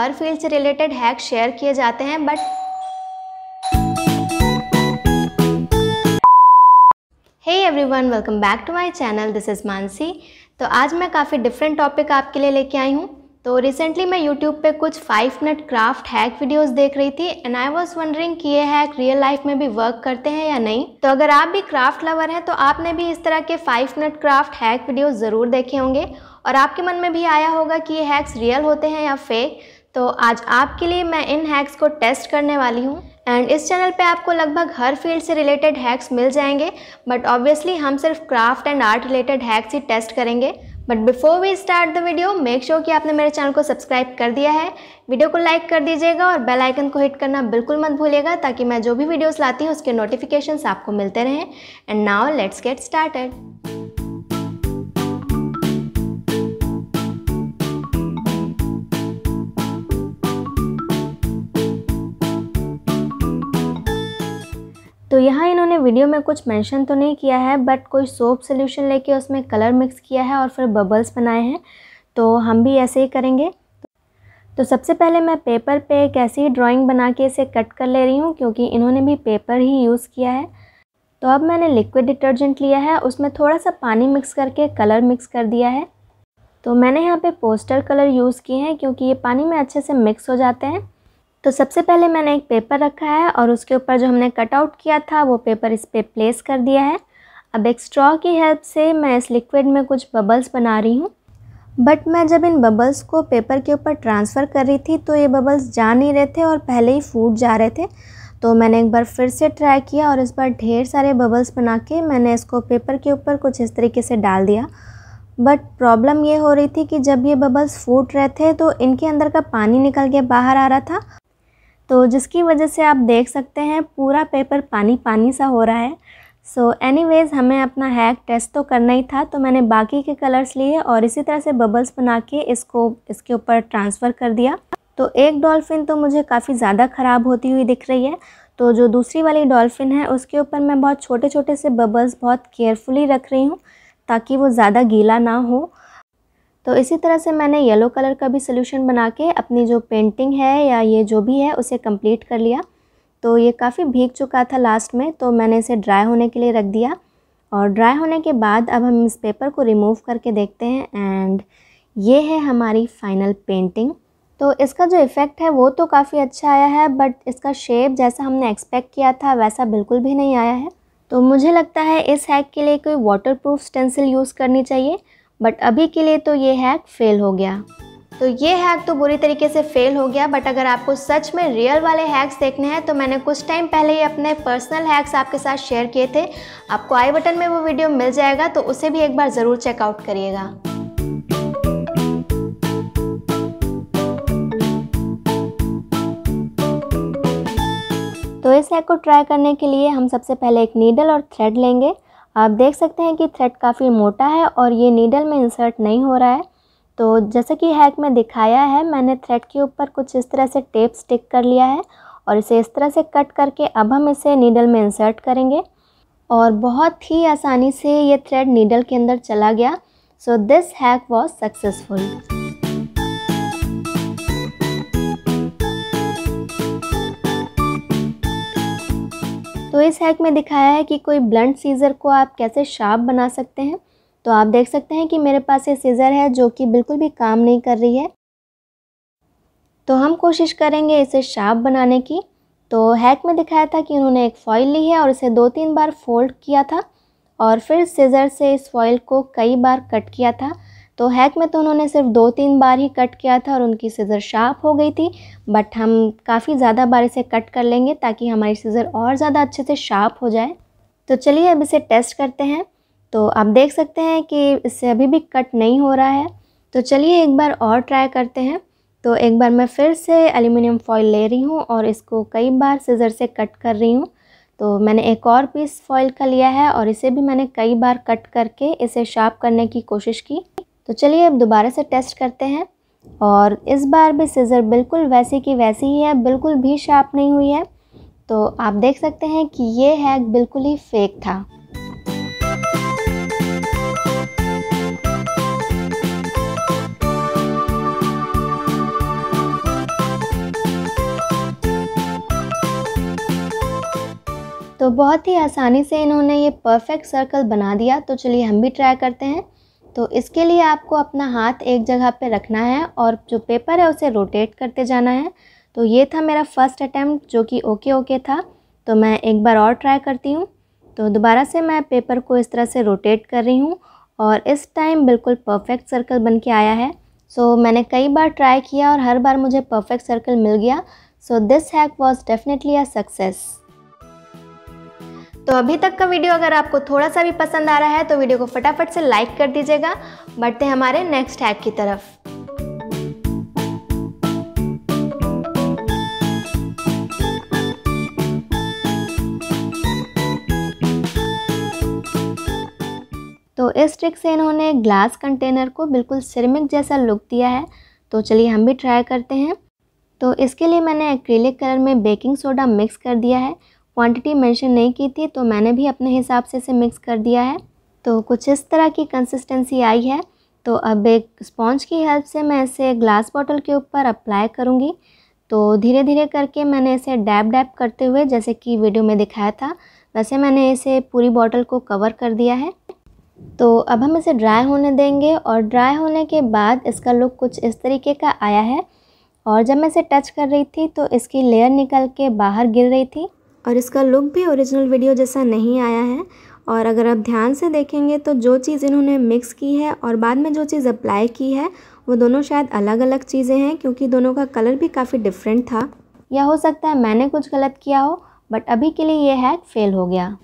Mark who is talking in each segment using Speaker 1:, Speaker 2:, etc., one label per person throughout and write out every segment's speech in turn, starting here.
Speaker 1: हर field से related hack share किए जाते हैं but hey everyone welcome back to my channel this is Mansi तो आज मैं काफ़ी डिफरेंट टॉपिक आपके लिए लेके आई हूँ तो रिसेंटली मैं यूट्यूब पे कुछ five minute craft hack videos देख रही थी एंड आई वाज वंडरिंग कि ये हैक रियल लाइफ में भी वर्क करते हैं या नहीं तो अगर आप भी क्राफ्ट लवर हैं तो आपने भी इस तरह के five minute craft hack videos ज़रूर देखे होंगे और आपके मन में भी आया होगा कि ये हैक्स रियल होते हैं या फेक तो आज आपके लिए मैं इन हैक्स को टेस्ट करने वाली हूँ एंड इस चैनल पे आपको लगभग हर फील्ड से रिलेटेड हैक्स मिल जाएंगे बट ऑब्वियसली हम सिर्फ craft and art related hacks ही टेस्ट करेंगे but before we start the video make sure कि आपने मेरे चैनल को सब्सक्राइब कर दिया है वीडियो को लाइक कर दीजिएगा और बेल आइकन को हिट करना बिल्कुल मत भूलिएगा ताकि मैं जो भी वीडियोस लाती हूँ उसके नोटिफिकेशंस आपको मिलते रहें and now let's get started यहाँ इन्होंने वीडियो में कुछ मेंशन तो नहीं किया है बट कोई सोप सोल्यूशन लेके उसमें कलर मिक्स किया है और फिर बबल्स बनाए हैं तो हम भी ऐसे ही करेंगे तो सबसे पहले मैं पेपर पे एक ऐसी ड्राइंग बना के इसे कट कर ले रही हूँ क्योंकि इन्होंने भी पेपर ही यूज़ किया है तो अब मैंने लिक्विड डिटर्जेंट लिया है उसमें थोड़ा सा पानी मिक्स करके कलर मिक्स कर दिया है तो मैंने यहाँ पे पोस्टर कलर यूज़ किए हैं क्योंकि ये पानी में अच्छे से मिक्स हो जाते हैं तो सबसे पहले मैंने एक पेपर रखा है और उसके ऊपर जो हमने कटआउट किया था वो पेपर इस पर पे प्लेस कर दिया है अब एक स्ट्रॉ की हेल्प से मैं इस लिक्विड में कुछ बबल्स बना रही हूँ बट मैं जब इन बबल्स को पेपर के ऊपर ट्रांसफ़र कर रही थी तो ये बबल्स जा नहीं रहे थे और पहले ही फूट जा रहे थे तो मैंने एक बार फिर से ट्राई किया और इस बार ढेर सारे बबल्स बना के मैंने इसको पेपर के ऊपर कुछ इस तरीके से डाल दिया बट प्रॉब्लम ये हो रही थी कि जब ये बबल्स फूट रहे थे तो इनके अंदर का पानी निकल के बाहर आ रहा था तो जिसकी वजह से आप देख सकते हैं पूरा पेपर पानी पानी सा हो रहा है सो so एनीवेज़ हमें अपना हैक टेस्ट तो करना ही था तो मैंने बाकी के कलर्स लिए और इसी तरह से बबल्स बना के इसको इसके ऊपर ट्रांसफ़र कर दिया तो एक डॉल्फ़िन तो मुझे काफ़ी ज़्यादा ख़राब होती हुई दिख रही है तो जो दूसरी वाली डॉल्फ़िन है उसके ऊपर मैं बहुत छोटे छोटे से बबल्स बहुत केयरफुली रख रही हूँ ताकि वो ज़्यादा गीला ना हो तो इसी तरह से मैंने येलो कलर का भी सोल्यूशन बना के अपनी जो पेंटिंग है या ये जो भी है उसे कंप्लीट कर लिया तो ये काफ़ी भीग चुका था लास्ट में तो मैंने इसे ड्राई होने के लिए रख दिया और ड्राई होने के बाद अब हम इस पेपर को रिमूव करके देखते हैं एंड ये है हमारी फाइनल पेंटिंग तो इसका जो इफ़ेक्ट है वो तो काफ़ी अच्छा आया है बट इसका शेप जैसा हमने एक्सपेक्ट किया था वैसा बिल्कुल भी नहीं आया है तो मुझे लगता है इस हैक के लिए कोई वाटर प्रूफ स्टेंसिल यूज़ करनी चाहिए बट अभी के लिए तो ये हैक फेल हो गया तो ये हैक तो बुरी तरीके से फेल हो गया बट अगर आपको सच में रियल वाले हैक्स देखने हैं तो मैंने कुछ टाइम पहले ही अपने पर्सनल हैक्स आपके साथ शेयर किए थे आपको आई बटन में वो वीडियो मिल जाएगा तो उसे भी एक बार ज़रूर चेकआउट करिएगा तो इस हैक को ट्राई करने के लिए हम सबसे पहले एक नीडल और थ्रेड लेंगे आप देख सकते हैं कि थ्रेड काफ़ी मोटा है और ये नीडल में इंसर्ट नहीं हो रहा है तो जैसे कि हैक में दिखाया है मैंने थ्रेड के ऊपर कुछ इस तरह से टेप स्टिक कर लिया है और इसे इस तरह से कट करके अब हम इसे नीडल में इंसर्ट करेंगे और बहुत ही आसानी से ये थ्रेड नीडल के अंदर चला गया so this hack was successful इस हैक में दिखाया है कि कोई ब्लंट सीज़र को आप कैसे शार्प बना सकते हैं तो आप देख सकते हैं कि मेरे पास ये सीज़र है जो कि बिल्कुल भी काम नहीं कर रही है तो हम कोशिश करेंगे इसे शार्प बनाने की तो हैक में दिखाया था कि उन्होंने एक फॉइल ली है और इसे दो तीन बार फोल्ड किया था और फिर सीज़र से इस फॉइल को कई बार कट किया था तो हैक में तो उन्होंने सिर्फ दो तीन बार ही कट किया था और उनकी सीज़र शार्प हो गई थी बट हम काफ़ी ज़्यादा बार इसे कट कर लेंगे ताकि हमारी सीज़र और ज़्यादा अच्छे से शार्प हो जाए तो चलिए अब इसे टेस्ट करते हैं तो आप देख सकते हैं कि इससे अभी भी कट नहीं हो रहा है तो चलिए एक बार और ट्राई करते हैं तो एक बार मैं फिर से एल्यूमिनियम फॉइल ले रही हूँ और इसको कई बार सीज़र से कट कर रही हूँ तो मैंने एक और पीस फॉइल का लिया है और इसे भी मैंने कई बार कट करके इसे शार्प करने की कोशिश की तो चलिए अब दोबारा से टेस्ट करते हैं और इस बार भी सीज़र बिल्कुल वैसी की वैसी ही है बिल्कुल भी शार्प नहीं हुई है तो आप देख सकते हैं कि ये हैक बिल्कुल ही फेक था तो बहुत ही आसानी से इन्होंने ये परफेक्ट सर्कल बना दिया तो चलिए हम भी ट्राई करते हैं तो इसके लिए आपको अपना हाथ एक जगह पे रखना है और जो पेपर है उसे रोटेट करते जाना है तो ये था मेरा फर्स्ट अटैम्प्ट जो कि ओके ओके था तो मैं एक बार और ट्राई करती हूँ तो दोबारा से मैं पेपर को इस तरह से रोटेट कर रही हूँ और इस टाइम बिल्कुल परफेक्ट सर्कल बन के आया है सो so, मैंने कई बार ट्राई किया और हर बार मुझे परफेक्ट सर्कल मिल गया so this hack was definitely a success तो अभी तक का वीडियो अगर आपको थोड़ा सा भी पसंद आ रहा है तो वीडियो को फटाफट से लाइक कर दीजिएगा बढ़ते हैं हमारे नेक्स्ट हैक की तरफ तो इस ट्रिक से इन्होंने ग्लास कंटेनर को बिल्कुल सिरमिक जैसा लुक दिया है तो चलिए हम भी ट्राई करते हैं तो इसके लिए मैंने एक्रीलिक कलर में बेकिंग सोडा मिक्स कर दिया है क्वांटिटी मेंशन नहीं की थी तो मैंने भी अपने हिसाब से इसे मिक्स कर दिया है तो कुछ इस तरह की कंसिस्टेंसी आई है तो अब एक स्पॉन्ज की हेल्प से मैं इसे ग्लास बॉटल के ऊपर अप्लाई करूँगी तो धीरे धीरे करके मैंने इसे डैब डैप करते हुए जैसे कि वीडियो में दिखाया था वैसे मैंने इसे पूरी बॉटल को कवर कर दिया है तो अब हम इसे ड्राई होने देंगे और ड्राई होने के बाद इसका लुक कुछ इस तरीके का आया है और जब मैं इसे टच कर रही थी तो इसकी लेयर निकल के बाहर गिर रही थी और इसका लुक भी ओरिजिनल वीडियो जैसा नहीं आया है और अगर आप ध्यान से देखेंगे तो जो चीज़ इन्होंने मिक्स की है और बाद में जो चीज़ अप्लाई की है वो दोनों शायद अलग अलग चीज़ें हैं क्योंकि दोनों का कलर भी काफ़ी डिफरेंट था या हो सकता है मैंने कुछ गलत किया हो बट अभी के लिए ये हैक फेल हो गया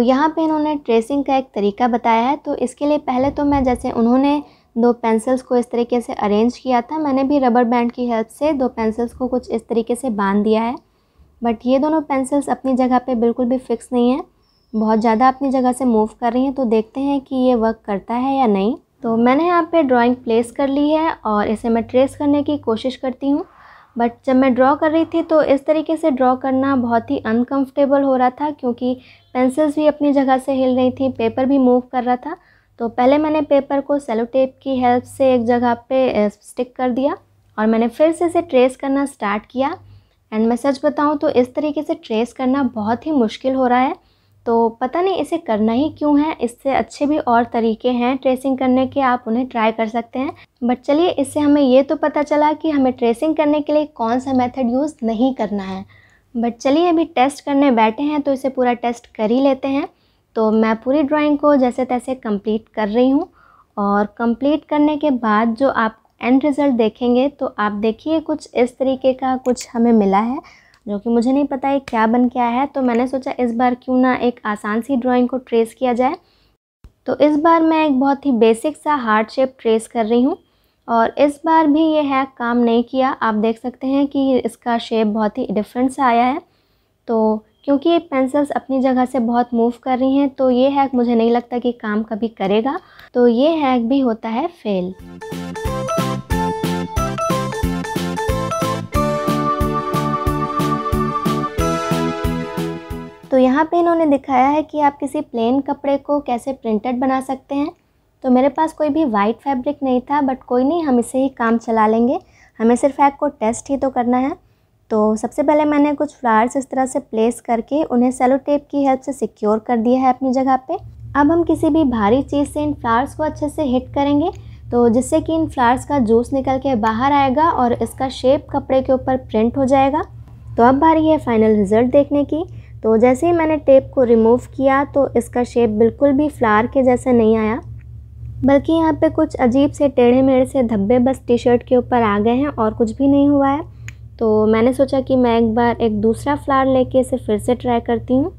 Speaker 1: तो यहाँ पे इन्होंने ट्रेसिंग का एक तरीका बताया है तो इसके लिए पहले तो मैं जैसे उन्होंने दो पेंसिल्स को इस तरीके से अरेंज किया था मैंने भी रबर बैंड की हेल्प से दो पेंसिल्स को कुछ इस तरीके से बांध दिया है बट ये दोनों पेंसिल्स अपनी जगह पे बिल्कुल भी फिक्स नहीं है बहुत ज़्यादा अपनी जगह से मूव कर रही हैं तो देखते हैं कि ये वर्क करता है या नहीं तो मैंने यहाँ पे ड्राइंग प्लेस कर ली है और इसे मैं ट्रेस करने की कोशिश करती हूँ बट जब मैं ड्रॉ कर रही थी तो इस तरीके से ड्रॉ करना बहुत ही अनकंफर्टेबल हो रहा था क्योंकि पेंसिल्स भी अपनी जगह से हिल रही थी पेपर भी मूव कर रहा था तो पहले मैंने पेपर को सेलो टेप की हेल्प से एक जगह पे स्टिक कर दिया और मैंने फिर से इसे ट्रेस करना स्टार्ट किया एंड मैं सच बताऊँ तो इस तरीके से ट्रेस करना बहुत ही मुश्किल हो रहा है तो पता नहीं इसे करना ही क्यों है इससे अच्छे भी और तरीके हैं ट्रेसिंग करने के आप उन्हें ट्राई कर सकते हैं बट चलिए इससे हमें ये तो पता चला कि हमें ट्रेसिंग करने के लिए कौन सा मेथड यूज़ नहीं करना है बट चलिए अभी टेस्ट करने बैठे हैं तो इसे पूरा टेस्ट कर ही लेते हैं तो मैं पूरी ड्राइंग को जैसे तैसे कंप्लीट कर रही हूँ और कंप्लीट करने के बाद जो आप एंड रिज़ल्ट देखेंगे तो आप देखिए कुछ इस तरीके का कुछ हमें मिला है जो कि मुझे नहीं पता है क्या बन क्या है तो मैंने सोचा इस बार क्यों ना एक आसान सी ड्राइंग को ट्रेस किया जाए तो इस बार मैं एक बहुत ही बेसिक सा हार्ट शेप ट्रेस कर रही हूँ और इस बार भी ये हैक काम नहीं किया आप देख सकते हैं कि इसका शेप बहुत ही डिफरेंट सा आया है तो क्योंकि ये पेंसिल्स अपनी जगह से बहुत मूव कर रही हैं तो ये हैक मुझे नहीं लगता कि काम कभी करेगा तो ये हैक भी होता है फेल तो यहाँ पे इन्होंने दिखाया है कि आप किसी प्लेन कपड़े को कैसे प्रिंटेड बना सकते हैं तो मेरे पास कोई भी वाइट फैब्रिक नहीं था बट कोई नहीं हम इसे ही काम चला लेंगे हमें सिर्फ एग को टेस्ट ही तो करना है तो सबसे पहले मैंने कुछ फ्लावर्स इस तरह से प्लेस करके उन्हें सेलो टेप की हेल्प से सिक्योर कर दिया है अपनी जगह पे अब हम किसी भी भारी चीज़ से इन फ्लावर्स को अच्छे से हिट करेंगे तो जिससे कि इन फ्लावर्स का जूस निकल के बाहर आएगा और इसका शेप कपड़े के ऊपर प्रिंट हो जाएगा तो अब भारी है फाइनल रिज़ल्ट देखने की तो जैसे ही मैंने टेप को रिमूव किया तो इसका शेप बिल्कुल भी फ्लावर के जैसे नहीं आया बल्कि यहाँ पे कुछ अजीब से टेढ़े मेढ़े से धब्बे बस टी शर्ट के ऊपर आ गए हैं और कुछ भी नहीं हुआ है तो मैंने सोचा कि मैं एक बार एक दूसरा फ्लावर लेके इसे फिर से ट्राई करती हूँ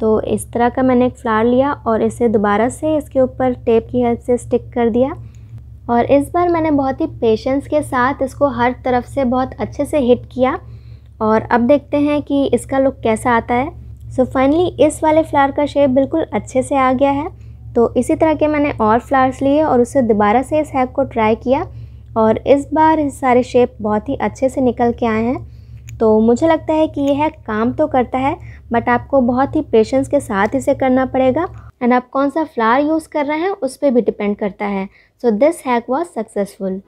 Speaker 1: तो इस तरह का मैंने एक फ्लावर लिया और इसे दोबारा से इसके ऊपर टेप की हेल्प से स्टिक कर दिया और इस बार मैंने बहुत ही पेशेंस के साथ इसको हर तरफ से बहुत अच्छे से हिट किया और अब देखते हैं कि इसका लुक कैसा आता है सो so फाइनली इस वाले फ्लावर का शेप बिल्कुल अच्छे से आ गया है तो इसी तरह के मैंने और फ्लावर्स लिए और उसे दोबारा से इस हैक को ट्राई किया और इस बार इस सारे शेप बहुत ही अच्छे से निकल के आए हैं तो मुझे लगता है कि यह हैक काम तो करता है बट आपको बहुत ही पेशेंस के साथ इसे करना पड़ेगा एंड आप कौन सा फ्लावर यूज़ कर रहे हैं उस पर भी डिपेंड करता है so this hack was successful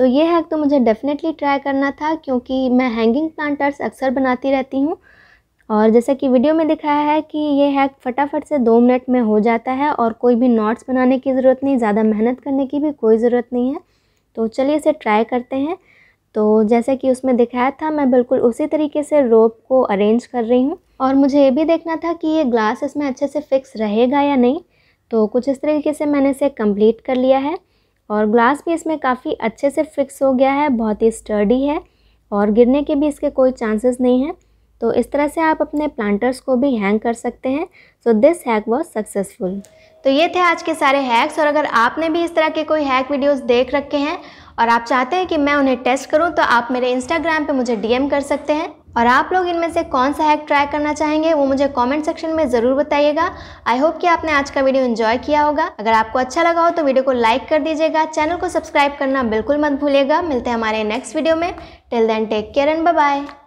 Speaker 1: तो ये हैक तो मुझे डेफ़िनेटली ट्राई करना था क्योंकि मैं हैंगिंग प्लांटर्स अक्सर बनाती रहती हूँ और जैसा कि वीडियो में दिखाया है कि ये हैक फटाफट से दो मिनट में हो जाता है और कोई भी नोट्स बनाने की ज़रूरत नहीं ज़्यादा मेहनत करने की भी कोई ज़रूरत नहीं है तो चलिए इसे ट्राई करते हैं तो जैसे कि उसमें दिखाया था मैं बिल्कुल उसी तरीके से रोप को अरेंज कर रही हूँ और मुझे ये भी देखना था कि ये ग्लास इसमें अच्छे से फिक्स रहेगा या नहीं तो कुछ इस तरीके से मैंने इसे कंप्लीट कर लिया है और ग्लास भी इसमें काफ़ी अच्छे से फिक्स हो गया है बहुत ही स्टर्डी है और गिरने के भी इसके कोई चांसेस नहीं हैं तो इस तरह से आप अपने प्लांटर्स को भी हैंग कर सकते हैं so this hack was successful तो ये थे आज के सारे हैक्स और अगर आपने भी इस तरह के कोई हैक वीडियोज़ देख रखे हैं और आप चाहते हैं कि मैं उन्हें टेस्ट करूँ तो आप मेरे इंस्टाग्राम पर मुझे डी कर सकते हैं और आप लोग इनमें से कौन सा हैक ट्राई करना चाहेंगे वो मुझे कमेंट सेक्शन में ज़रूर बताइएगा आई होप कि आपने आज का वीडियो एंजॉय किया होगा अगर आपको अच्छा लगा हो तो वीडियो को लाइक कर दीजिएगा चैनल को सब्सक्राइब करना बिल्कुल मत भूलिएगा मिलते हैं हमारे नेक्स्ट वीडियो में till then take care and bye